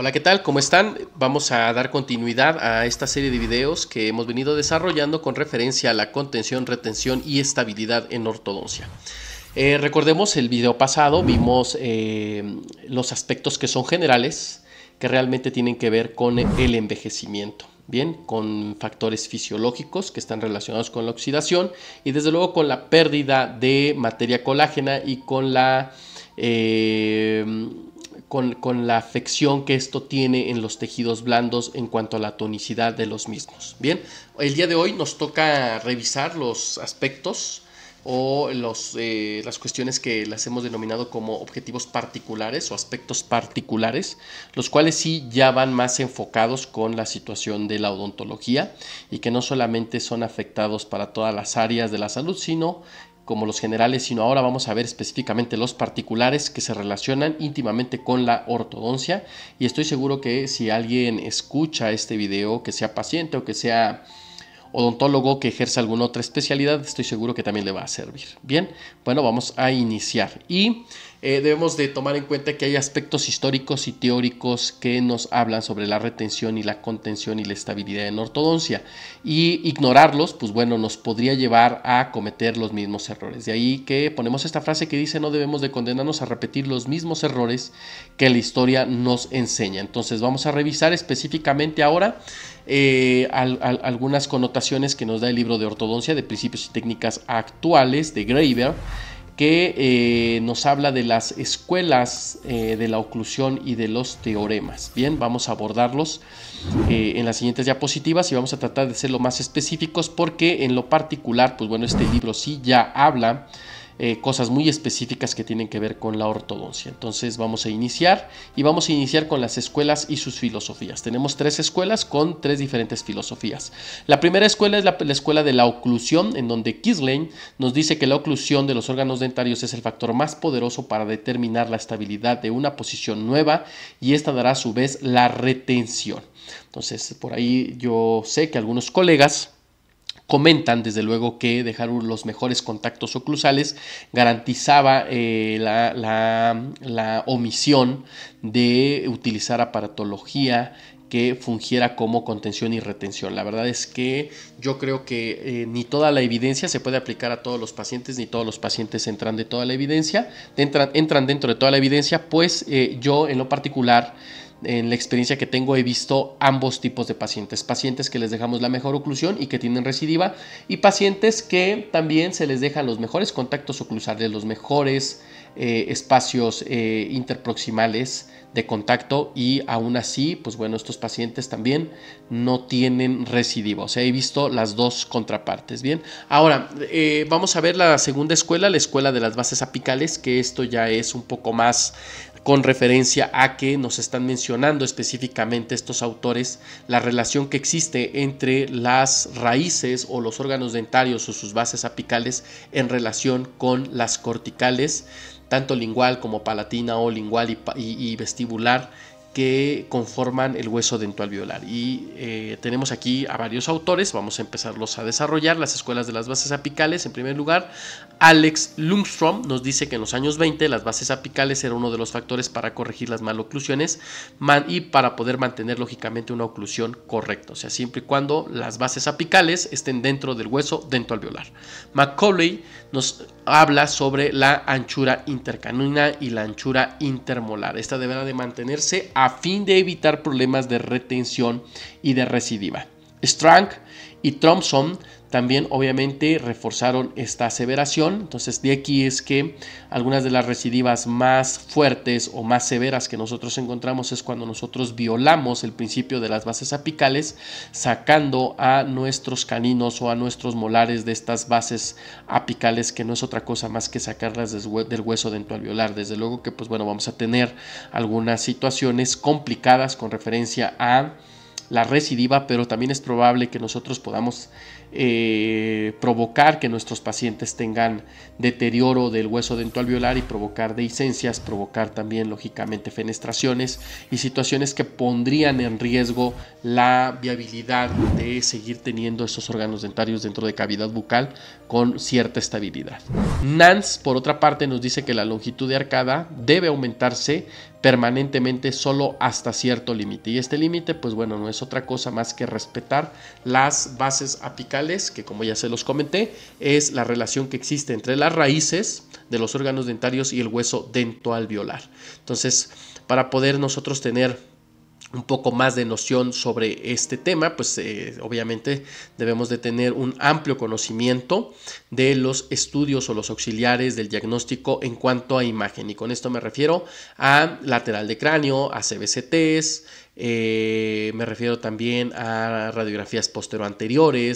Hola, ¿qué tal? ¿Cómo están? Vamos a dar continuidad a esta serie de videos que hemos venido desarrollando con referencia a la contención, retención y estabilidad en ortodoncia. Eh, recordemos el video pasado, vimos eh, los aspectos que son generales, que realmente tienen que ver con el envejecimiento. Bien, con factores fisiológicos que están relacionados con la oxidación y desde luego con la pérdida de materia colágena y con la eh, con, la afección que esto tiene en los tejidos blandos en cuanto a la tonicidad de los mismos. Bien, el día de hoy nos toca revisar los aspectos o los, eh, las cuestiones que las hemos denominado como objetivos particulares o aspectos particulares, los cuales sí ya van más enfocados con la situación de la odontología y que no solamente son afectados para todas las áreas de la salud, sino como los generales, sino ahora vamos a ver específicamente los particulares que se relacionan íntimamente con la ortodoncia. Y estoy seguro que si alguien escucha este video, que sea paciente o que sea odontólogo que ejerza alguna otra especialidad, estoy seguro que también le va a servir. Bien, bueno, vamos a iniciar. Y eh, debemos de tomar en cuenta que hay aspectos históricos y teóricos que nos hablan sobre la retención y la contención y la estabilidad en ortodoncia. Y ignorarlos, pues bueno, nos podría llevar a cometer los mismos errores. De ahí que ponemos esta frase que dice no debemos de condenarnos a repetir los mismos errores que la historia nos enseña. Entonces vamos a revisar específicamente ahora eh, algunas connotaciones que nos da el libro de ortodoncia de principios y técnicas actuales de Graeber que eh, nos habla de las escuelas eh, de la oclusión y de los teoremas. Bien, vamos a abordarlos eh, en las siguientes diapositivas y vamos a tratar de ser lo más específicos porque en lo particular, pues bueno, este libro sí ya habla eh, cosas muy específicas que tienen que ver con la ortodoncia. Entonces vamos a iniciar y vamos a iniciar con las escuelas y sus filosofías. Tenemos tres escuelas con tres diferentes filosofías. La primera escuela es la, la escuela de la oclusión, en donde Kislein nos dice que la oclusión de los órganos dentarios es el factor más poderoso para determinar la estabilidad de una posición nueva y esta dará a su vez la retención. Entonces, por ahí yo sé que algunos colegas Comentan, desde luego, que dejar los mejores contactos oclusales garantizaba eh, la, la, omisión de utilizar aparatología que fungiera como contención y retención. La verdad es que yo creo que eh, ni toda la evidencia se puede aplicar a todos los pacientes, ni todos los pacientes entran de toda la evidencia, entran, entran dentro de toda la evidencia, pues eh, yo en lo particular en la experiencia que tengo he visto ambos tipos de pacientes. Pacientes que les dejamos la mejor oclusión y que tienen residiva. y pacientes que también se les dejan los mejores contactos oclusales, los mejores eh, espacios eh, interproximales de contacto y aún así, pues bueno, estos pacientes también no tienen recidiva. O sea, he visto las dos contrapartes. Bien, ahora eh, vamos a ver la segunda escuela, la escuela de las bases apicales, que esto ya es un poco más con referencia a que nos están mencionando específicamente estos autores la relación que existe entre las raíces o los órganos dentarios o sus bases apicales en relación con las corticales, tanto lingual como palatina o lingual y, vestibular que conforman el hueso dental violar. Y eh, tenemos aquí a varios autores, vamos a empezarlos a desarrollar. Las escuelas de las bases apicales, en primer lugar, Alex Lundstrom nos dice que en los años 20 las bases apicales era uno de los factores para corregir las maloclusiones y para poder mantener lógicamente una oclusión correcta, o sea, siempre y cuando las bases apicales estén dentro del hueso dental violar. Macaulay nos habla sobre la anchura intercanina y la anchura intermolar. Esta deberá de mantenerse a fin de evitar problemas de retención y de recidiva. Strang y Thompson también obviamente reforzaron esta aseveración. Entonces de aquí es que algunas de las recidivas más fuertes o más severas que nosotros encontramos es cuando nosotros violamos el principio de las bases apicales sacando a nuestros caninos o a nuestros molares de estas bases apicales que no es otra cosa más que sacarlas del hueso dental violar. Desde luego que pues bueno vamos a tener algunas situaciones complicadas con referencia a la recidiva, pero también es probable que nosotros podamos eh, provocar que nuestros pacientes tengan deterioro del hueso dental violar y provocar dehiscencias, provocar también lógicamente fenestraciones y situaciones que pondrían en riesgo la viabilidad de seguir teniendo esos órganos dentarios dentro de cavidad bucal con cierta estabilidad. Nance, por otra parte, nos dice que la longitud de arcada debe aumentarse permanentemente solo hasta cierto límite. Y este límite, pues bueno, no es otra cosa más que respetar las bases apicales, que como ya se los comenté, es la relación que existe entre las raíces de los órganos dentarios y el hueso dentoalveolar. Entonces, para poder nosotros tener un poco más de noción sobre este tema, pues eh, obviamente debemos de tener un amplio conocimiento de los estudios o los auxiliares del diagnóstico en cuanto a imagen. Y con esto me refiero a lateral de cráneo, a CBCTs, eh, me refiero también a radiografías antero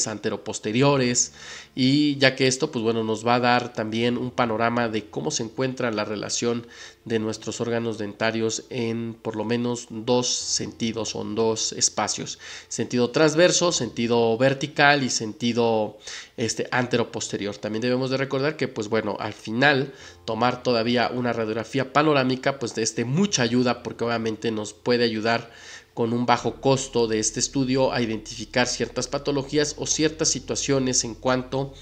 anteroposteriores, y ya que esto, pues bueno, nos va a dar también un panorama de cómo se encuentra la relación de nuestros órganos dentarios en por lo menos dos sentidos o dos espacios, sentido transverso, sentido vertical y sentido este anteroposterior. También debemos de recordar que pues bueno, al final tomar todavía una radiografía panorámica pues de este mucha ayuda porque obviamente nos puede ayudar con un bajo costo de este estudio a identificar ciertas patologías o ciertas situaciones en cuanto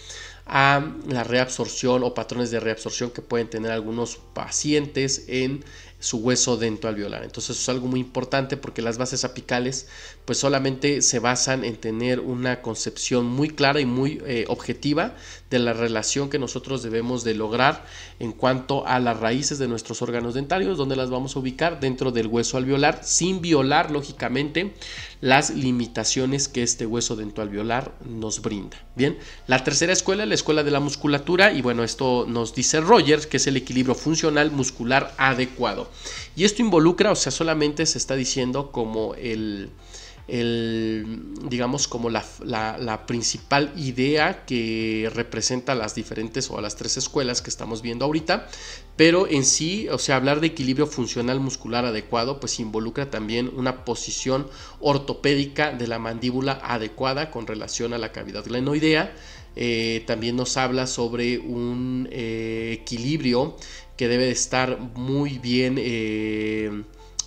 a la reabsorción o patrones de reabsorción que pueden tener algunos pacientes en su hueso alveolar Entonces es algo muy importante porque las bases apicales pues solamente se basan en tener una concepción muy clara y muy eh, objetiva de la relación que nosotros debemos de lograr en cuanto a las raíces de nuestros órganos dentarios, donde las vamos a ubicar dentro del hueso alveolar sin violar lógicamente las limitaciones que este hueso alveolar nos brinda. Bien, la tercera escuela es la escuela de la musculatura y bueno, esto nos dice Rogers que es el equilibrio funcional muscular adecuado. Y esto involucra, o sea, solamente se está diciendo como el, digamos, como la, principal idea que representa las diferentes o las tres escuelas que estamos viendo ahorita, pero en sí, o sea, hablar de equilibrio funcional muscular adecuado, pues involucra también una posición ortopédica de la mandíbula adecuada con relación a la cavidad glenoidea, eh, también nos habla sobre un eh, equilibrio que debe estar muy bien, eh,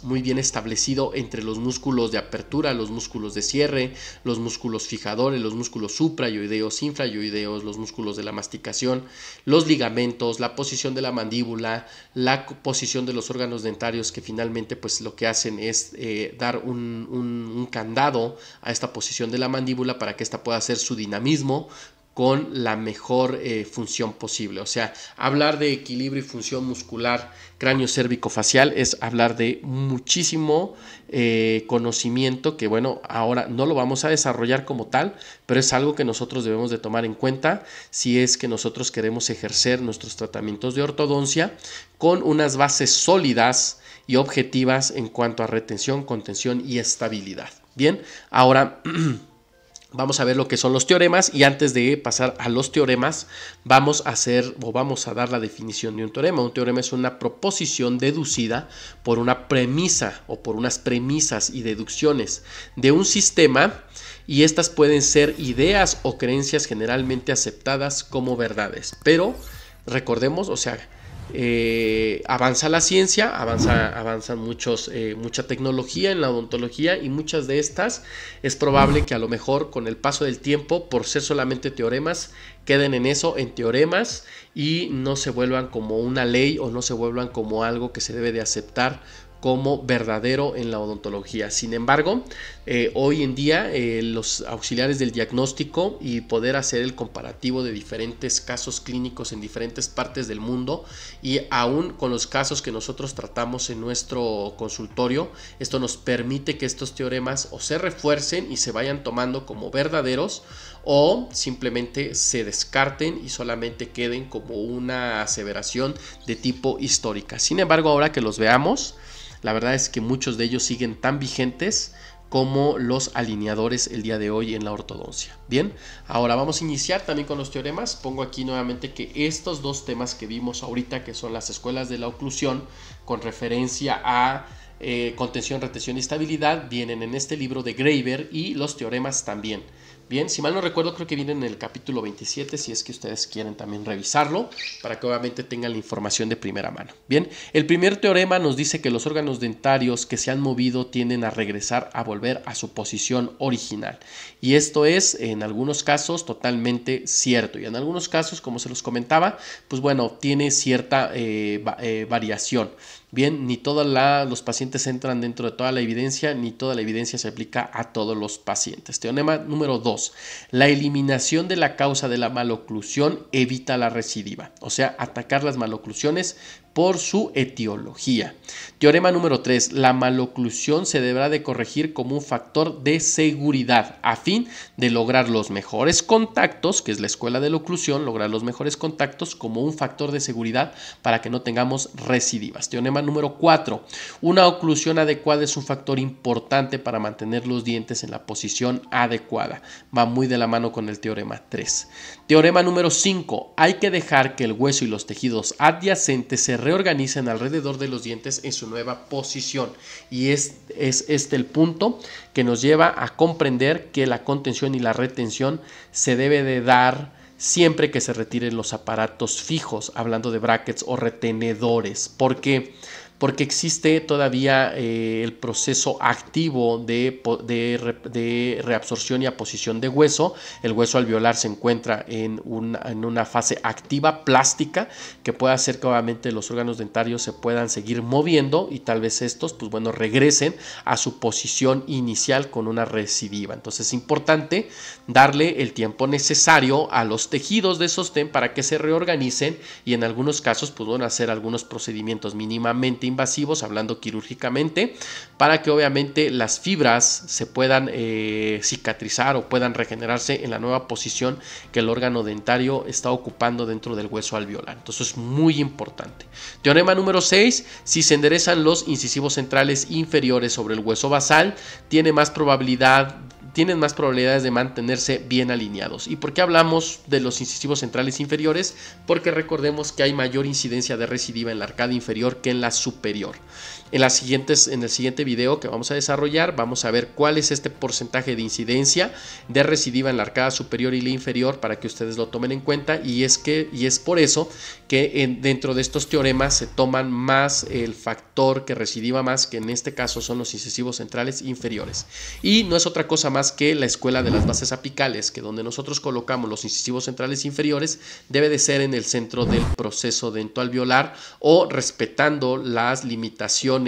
muy bien establecido entre los músculos de apertura, los músculos de cierre, los músculos fijadores, los músculos suprayoideos, infrayoideos, los músculos de la masticación, los ligamentos, la posición de la mandíbula, la posición de los órganos dentarios que finalmente pues lo que hacen es eh, dar un, un candado a esta posición de la mandíbula para que ésta pueda hacer su dinamismo, con la mejor eh, función posible. O sea, hablar de equilibrio y función muscular cráneo cérvico facial es hablar de muchísimo eh, conocimiento que, bueno, ahora no lo vamos a desarrollar como tal, pero es algo que nosotros debemos de tomar en cuenta si es que nosotros queremos ejercer nuestros tratamientos de ortodoncia con unas bases sólidas y objetivas en cuanto a retención, contención y estabilidad. Bien, ahora... vamos a ver lo que son los teoremas y antes de pasar a los teoremas vamos a hacer o vamos a dar la definición de un teorema. Un teorema es una proposición deducida por una premisa o por unas premisas y deducciones de un sistema y estas pueden ser ideas o creencias generalmente aceptadas como verdades. Pero recordemos, o sea, eh, avanza la ciencia, avanza, avanza muchos, eh, mucha tecnología en la odontología y muchas de estas es probable que a lo mejor con el paso del tiempo, por ser solamente teoremas, queden en eso, en teoremas y no se vuelvan como una ley o no se vuelvan como algo que se debe de aceptar como verdadero en la odontología. Sin embargo, eh, hoy en día eh, los auxiliares del diagnóstico y poder hacer el comparativo de diferentes casos clínicos en diferentes partes del mundo y aún con los casos que nosotros tratamos en nuestro consultorio, esto nos permite que estos teoremas o se refuercen y se vayan tomando como verdaderos o simplemente se descarten y solamente queden como una aseveración de tipo histórica. Sin embargo, ahora que los veamos, la verdad es que muchos de ellos siguen tan vigentes como los alineadores el día de hoy en la ortodoncia. Bien, ahora vamos a iniciar también con los teoremas. Pongo aquí nuevamente que estos dos temas que vimos ahorita, que son las escuelas de la oclusión, con referencia a eh, contención, retención y estabilidad, vienen en este libro de Graeber y los teoremas también. Bien, si mal no recuerdo, creo que viene en el capítulo 27, si es que ustedes quieren también revisarlo, para que obviamente tengan la información de primera mano. Bien, el primer teorema nos dice que los órganos dentarios que se han movido tienden a regresar a volver a su posición original. Y esto es, en algunos casos, totalmente cierto. Y en algunos casos, como se los comentaba, pues bueno, tiene cierta eh, eh, variación. Bien, ni todos los pacientes entran dentro de toda la evidencia, ni toda la evidencia se aplica a todos los pacientes. Teonema número 2. La eliminación de la causa de la maloclusión evita la recidiva, o sea, atacar las maloclusiones por su etiología. Teorema número 3. La maloclusión se deberá de corregir como un factor de seguridad a fin de lograr los mejores contactos, que es la escuela de la oclusión, lograr los mejores contactos como un factor de seguridad para que no tengamos recidivas. Teorema número 4. Una oclusión adecuada es un factor importante para mantener los dientes en la posición adecuada. Va muy de la mano con el teorema 3. Teorema número 5. Hay que dejar que el hueso y los tejidos adyacentes se reorganicen alrededor de los dientes en su nueva posición. Y es, es este el punto que nos lleva a comprender que la contención y la retención se debe de dar siempre que se retiren los aparatos fijos, hablando de brackets o retenedores, porque porque existe todavía eh, el proceso activo de, reabsorción y aposición de hueso. El hueso alveolar se encuentra en una, fase activa plástica que puede hacer que obviamente los órganos dentarios se puedan seguir moviendo y tal vez estos, pues bueno, regresen a su posición inicial con una recidiva. Entonces es importante darle el tiempo necesario a los tejidos de sostén para que se reorganicen y en algunos casos, pues hacer algunos procedimientos mínimamente invasivos, hablando quirúrgicamente, para que obviamente las fibras se puedan eh, cicatrizar o puedan regenerarse en la nueva posición que el órgano dentario está ocupando dentro del hueso alveolar. Entonces es muy importante. Teorema número 6, si se enderezan los incisivos centrales inferiores sobre el hueso basal, tiene más probabilidad tienen más probabilidades de mantenerse bien alineados. ¿Y por qué hablamos de los incisivos centrales inferiores? Porque recordemos que hay mayor incidencia de recidiva en la arcada inferior que en la superior. En, las siguientes, en el siguiente video que vamos a desarrollar vamos a ver cuál es este porcentaje de incidencia de recidiva en la arcada superior y la inferior para que ustedes lo tomen en cuenta y es, que, y es por eso que dentro de estos teoremas se toman más el factor que recidiva más que en este caso son los incisivos centrales inferiores. Y no es otra cosa más que la escuela de las bases apicales que donde nosotros colocamos los incisivos centrales inferiores debe de ser en el centro del proceso dental violar o respetando las limitaciones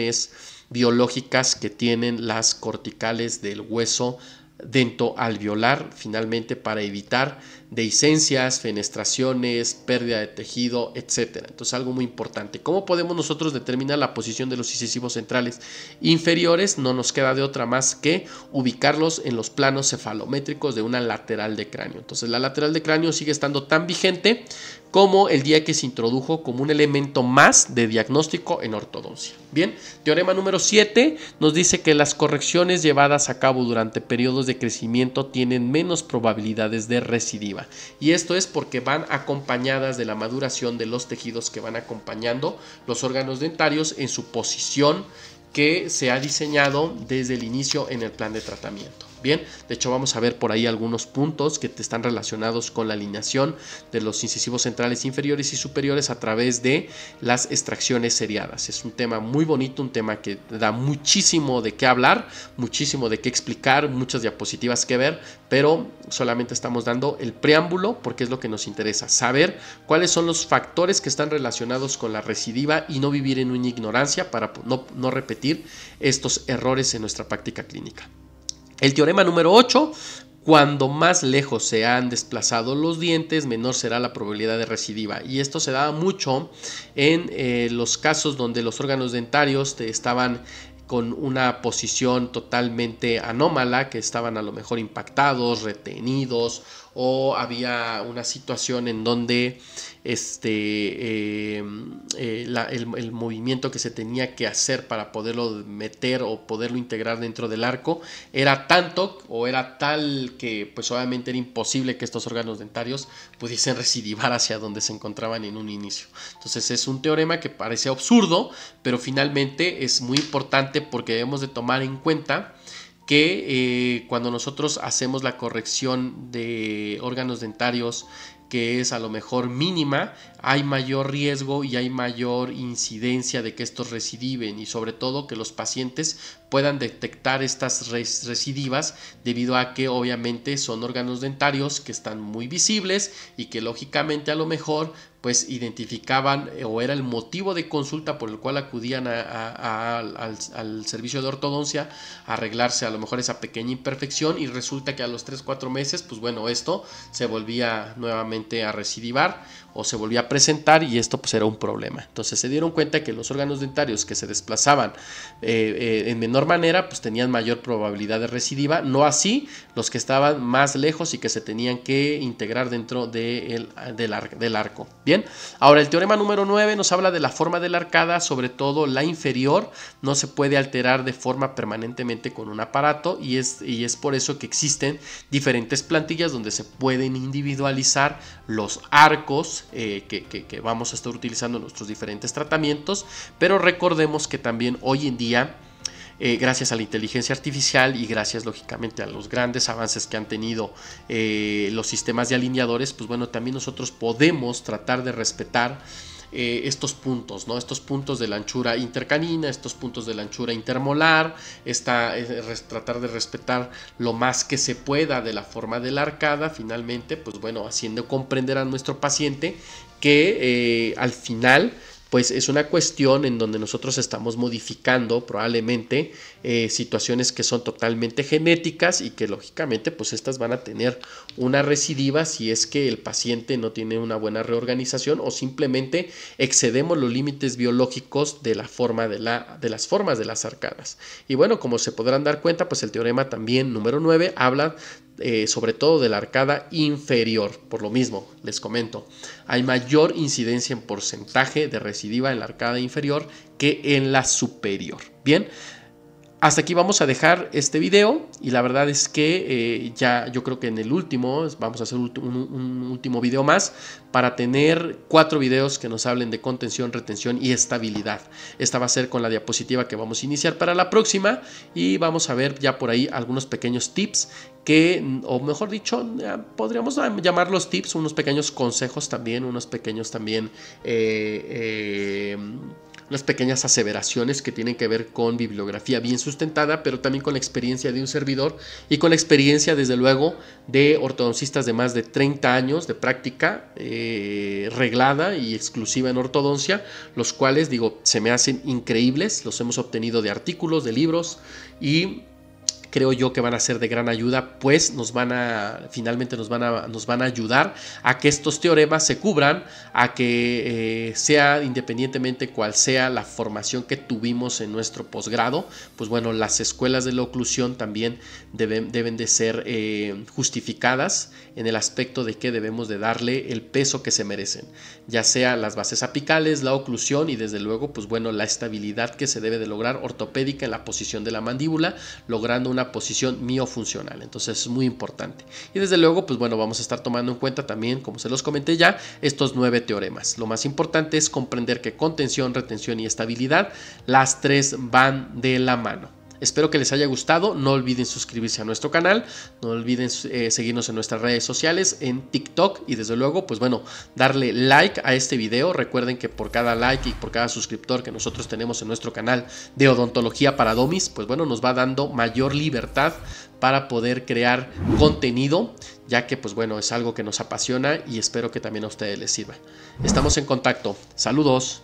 biológicas que tienen las corticales del hueso dentro violar finalmente para evitar esencias, fenestraciones, pérdida de tejido, etc. Entonces algo muy importante. ¿Cómo podemos nosotros determinar la posición de los incisivos centrales inferiores? No nos queda de otra más que ubicarlos en los planos cefalométricos de una lateral de cráneo. Entonces la lateral de cráneo sigue estando tan vigente como el día que se introdujo como un elemento más de diagnóstico en ortodoncia. Bien, teorema número 7 nos dice que las correcciones llevadas a cabo durante periodos de crecimiento tienen menos probabilidades de residuos. Y esto es porque van acompañadas de la maduración de los tejidos que van acompañando los órganos dentarios en su posición que se ha diseñado desde el inicio en el plan de tratamiento de hecho vamos a ver por ahí algunos puntos que están relacionados con la alineación de los incisivos centrales inferiores y superiores a través de las extracciones seriadas. Es un tema muy bonito, un tema que da muchísimo de qué hablar, muchísimo de qué explicar, muchas diapositivas que ver, pero solamente estamos dando el preámbulo porque es lo que nos interesa, saber cuáles son los factores que están relacionados con la recidiva y no vivir en una ignorancia para no repetir estos errores en nuestra práctica clínica. El teorema número 8 cuando más lejos se han desplazado los dientes, menor será la probabilidad de recidiva. Y esto se daba mucho en eh, los casos donde los órganos dentarios estaban con una posición totalmente anómala, que estaban a lo mejor impactados, retenidos o había una situación en donde este, em, eh, el, movimiento que se tenía que hacer para poderlo meter o poderlo integrar dentro del arco era tanto o era tal que pues obviamente era imposible que estos órganos dentarios pudiesen recidivar hacia donde se encontraban en un inicio. Entonces es un teorema que parece absurdo, pero finalmente es muy importante porque debemos de tomar en cuenta que eh, cuando nosotros hacemos la corrección de órganos dentarios que es a lo mejor mínima, hay mayor riesgo y hay mayor incidencia de que estos recidiven y sobre todo que los pacientes puedan detectar estas recidivas debido a que obviamente son órganos dentarios que están muy visibles y que lógicamente a lo mejor pues identificaban eh, o era el motivo de consulta por el cual acudían al, servicio de ortodoncia arreglarse a lo mejor esa pequeña imperfección y resulta que a los 3-4 meses pues bueno esto se volvía nuevamente a recidivar o se volvía a presentar y esto pues era un problema. Entonces se dieron cuenta que los órganos dentarios que se desplazaban eh, eh, en menor manera pues tenían mayor probabilidad de recidiva, no así los que estaban más lejos y que se tenían que integrar dentro del, del arco. Bien, ahora el teorema número 9 nos habla de la forma de la arcada, sobre todo la inferior, no se puede alterar de forma permanentemente con un aparato y y es por eso que existen diferentes plantillas donde se pueden individualizar los arcos eh, que, vamos a estar utilizando nuestros diferentes tratamientos, pero recordemos que también hoy en día eh, gracias a la inteligencia artificial y gracias lógicamente a los grandes avances que han tenido eh, los sistemas de alineadores, pues bueno, también nosotros podemos tratar de respetar eh, estos puntos, ¿no? Estos puntos de la anchura intercanina, estos puntos de la anchura intermolar, está tratar de respetar lo más que se pueda de la forma de la arcada, finalmente, pues bueno, haciendo comprender a nuestro paciente que eh, al final pues es una cuestión en donde nosotros estamos modificando probablemente eh, situaciones que son totalmente genéticas y que lógicamente pues estas van a tener una recidiva si es que el paciente no tiene una buena reorganización o simplemente excedemos los límites biológicos de la forma de, la, de las formas de las arcadas. Y bueno, como se podrán dar cuenta, pues el teorema también número 9 habla eh, sobre todo de la arcada inferior. Por lo mismo, les comento, hay mayor incidencia en porcentaje de recidiva en la arcada inferior que en la superior. Bien, hasta aquí vamos a dejar este video y la verdad es que eh, ya yo creo que en el último vamos a hacer un, último video más para tener cuatro videos que nos hablen de contención, retención y estabilidad. Esta va a ser con la diapositiva que vamos a iniciar para la próxima y vamos a ver ya por ahí algunos pequeños tips que, o mejor dicho, podríamos llamarlos tips, unos pequeños consejos también, unos pequeños también... Eh, eh, unas pequeñas aseveraciones que tienen que ver con bibliografía bien sustentada, pero también con la experiencia de un servidor y con la experiencia, desde luego, de ortodoncistas de más de 30 años de práctica eh, reglada y exclusiva en ortodoncia, los cuales, digo, se me hacen increíbles, los hemos obtenido de artículos, de libros y creo yo que van a ser de gran ayuda, pues nos van a, finalmente nos van a, nos van a ayudar a que estos teoremas se cubran, a que eh, sea independientemente cuál sea la formación que tuvimos en nuestro posgrado, pues bueno, las escuelas de la oclusión también deben, deben de ser eh, justificadas en el aspecto de que debemos de darle el peso que se merecen, ya sea las bases apicales, la oclusión y desde luego, pues bueno, la estabilidad que se debe de lograr ortopédica en la posición de la mandíbula, logrando una posición miofuncional. Entonces es muy importante. Y desde luego, pues bueno, vamos a estar tomando en cuenta también, como se los comenté ya, estos nueve teoremas. Lo más importante es comprender que contención, retención y estabilidad, las tres van de la mano. Espero que les haya gustado. No olviden suscribirse a nuestro canal. No olviden eh, seguirnos en nuestras redes sociales, en TikTok. Y desde luego, pues bueno, darle like a este video. Recuerden que por cada like y por cada suscriptor que nosotros tenemos en nuestro canal de odontología para domis, pues bueno, nos va dando mayor libertad para poder crear contenido, ya que pues bueno, es algo que nos apasiona y espero que también a ustedes les sirva. Estamos en contacto. Saludos.